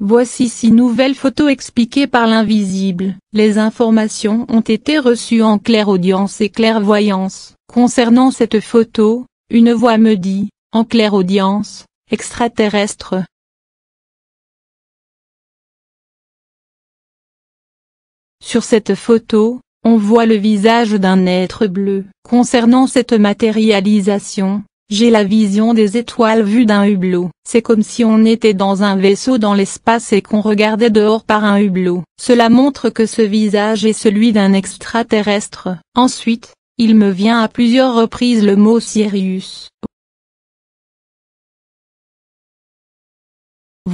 Voici six nouvelles photos expliquées par l'invisible. Les informations ont été reçues en clairaudience et clairvoyance. Concernant cette photo, une voix me dit, en clairaudience, extraterrestre. Sur cette photo, on voit le visage d'un être bleu. Concernant cette matérialisation, j'ai la vision des étoiles vues d'un hublot. C'est comme si on était dans un vaisseau dans l'espace et qu'on regardait dehors par un hublot. Cela montre que ce visage est celui d'un extraterrestre. Ensuite, il me vient à plusieurs reprises le mot Sirius.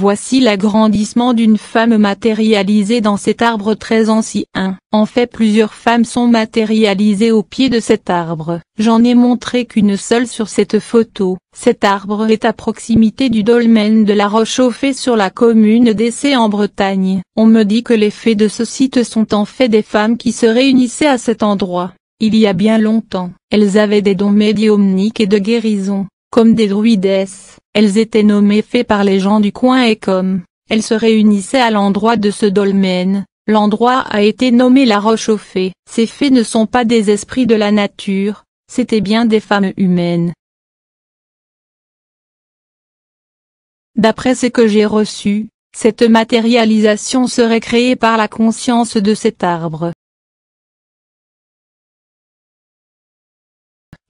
Voici l'agrandissement d'une femme matérialisée dans cet arbre très ancien. En fait plusieurs femmes sont matérialisées au pied de cet arbre. J'en ai montré qu'une seule sur cette photo. Cet arbre est à proximité du dolmen de la roche au fait sur la commune d'Essé en Bretagne. On me dit que les fées de ce site sont en fait des femmes qui se réunissaient à cet endroit. Il y a bien longtemps, elles avaient des dons médiumniques et de guérison. Comme des druidesses, elles étaient nommées fées par les gens du coin et comme, elles se réunissaient à l'endroit de ce dolmen, l'endroit a été nommé la roche aux fées. Ces fées ne sont pas des esprits de la nature, c'était bien des femmes humaines. D'après ce que j'ai reçu, cette matérialisation serait créée par la conscience de cet arbre.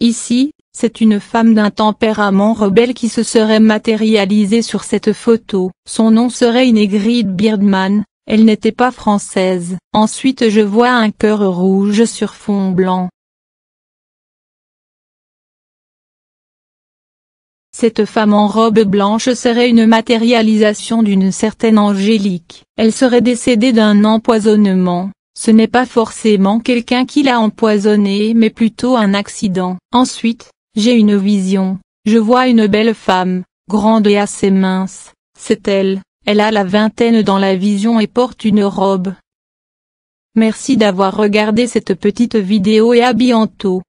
Ici, c'est une femme d'un tempérament rebelle qui se serait matérialisée sur cette photo. Son nom serait Ingrid Birdman, elle n'était pas française. Ensuite je vois un cœur rouge sur fond blanc. Cette femme en robe blanche serait une matérialisation d'une certaine Angélique. Elle serait décédée d'un empoisonnement. Ce n'est pas forcément quelqu'un qui l'a empoisonné mais plutôt un accident. Ensuite, j'ai une vision. Je vois une belle femme, grande et assez mince. C'est elle. Elle a la vingtaine dans la vision et porte une robe. Merci d'avoir regardé cette petite vidéo et à bientôt.